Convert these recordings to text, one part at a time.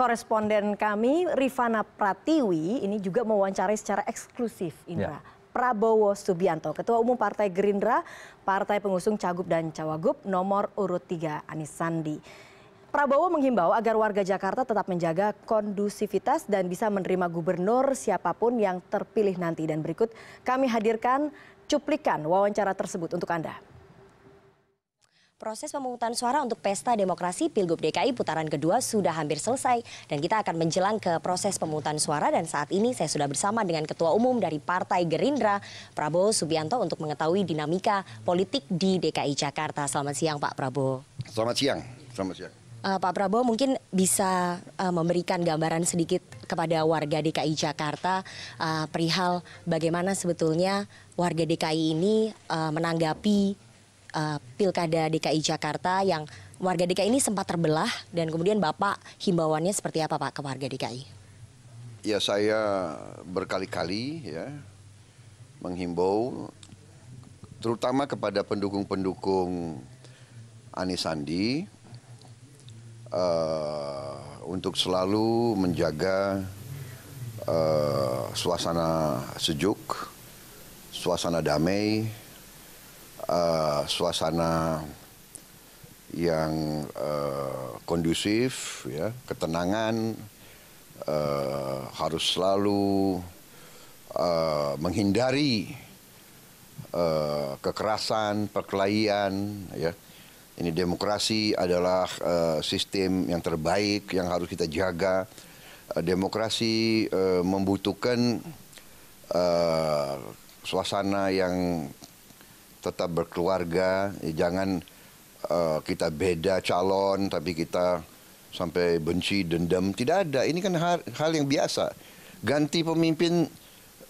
koresponden kami Rifana Pratiwi ini juga mewawancarai secara eksklusif ya. Indra. Ya. Prabowo Subianto, Ketua Umum Partai Gerindra, Partai Pengusung Cagup dan Cawagup nomor urut 3 Anis Sandi. Prabowo menghimbau agar warga Jakarta tetap menjaga kondusivitas dan bisa menerima gubernur siapapun yang terpilih nanti. Dan berikut kami hadirkan cuplikan wawancara tersebut untuk Anda. Proses pemungutan suara untuk pesta demokrasi Pilgub DKI putaran kedua sudah hampir selesai dan kita akan menjelang ke proses pemungutan suara dan saat ini saya sudah bersama dengan Ketua Umum dari Partai Gerindra Prabowo Subianto untuk mengetahui dinamika politik di DKI Jakarta. Selamat siang Pak Prabowo. Selamat siang. Selamat siang. Uh, Pak Prabowo mungkin bisa uh, memberikan gambaran sedikit kepada warga DKI Jakarta uh, perihal bagaimana sebetulnya warga DKI ini uh, menanggapi uh, pilkada DKI Jakarta yang warga DKI ini sempat terbelah dan kemudian Bapak himbauannya seperti apa Pak ke warga DKI? Ya saya berkali-kali ya menghimbau terutama kepada pendukung-pendukung Anies Sandi uh, untuk selalu menjaga uh, suasana sejuk, suasana damai, Eh, suasana yang uh, kondusif, ya, ketenangan, uh, harus selalu uh, menghindari uh, kekerasan, perkelahian, ya. Ini demokrasi adalah uh, sistem yang terbaik yang harus kita jaga. Uh, demokrasi uh, membutuhkan uh, suasana yang tetap berkeluarga, ya jangan uh, kita beda calon tapi kita sampai benci dendam tidak ada. Ini kan hal, hal yang biasa. Ganti pemimpin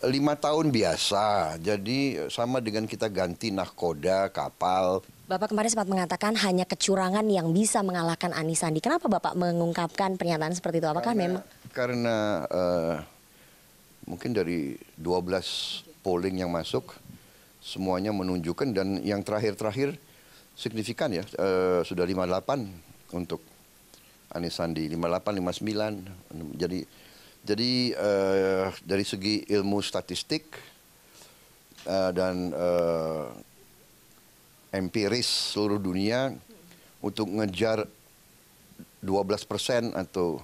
lima tahun biasa. Jadi sama dengan kita ganti nahkoda kapal. Bapak kemarin sempat mengatakan hanya kecurangan yang bisa mengalahkan Anies Sandi. Kenapa Bapak mengungkapkan pernyataan seperti itu? Apakah karena, memang karena uh, mungkin dari 12 polling yang masuk semuanya menunjukkan dan yang terakhir-terakhir signifikan ya e, sudah 58 untuk Anies Sandi 58 59 jadi jadi e, dari segi ilmu statistik e, dan e, empiris seluruh dunia untuk ngejar 12 persen atau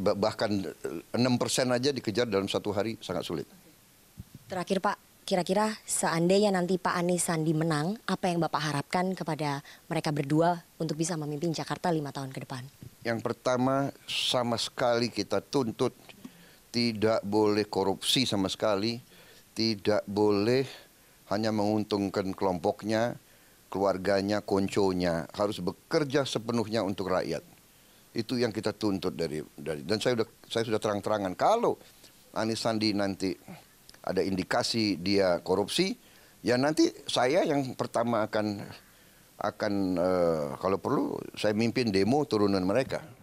bahkan 6 persen aja dikejar dalam satu hari sangat sulit. Terakhir Pak, kira-kira seandainya nanti Pak Anies Sandi menang, apa yang Bapak harapkan kepada mereka berdua untuk bisa memimpin Jakarta lima tahun ke depan? Yang pertama, sama sekali kita tuntut tidak boleh korupsi sama sekali, tidak boleh hanya menguntungkan kelompoknya, keluarganya, konconya, harus bekerja sepenuhnya untuk rakyat. Itu yang kita tuntut dari dari dan saya sudah saya sudah terang-terangan kalau Anies Sandi nanti ada indikasi dia korupsi, ya nanti saya yang pertama akan akan uh, kalau perlu saya mimpin demo turunan mereka.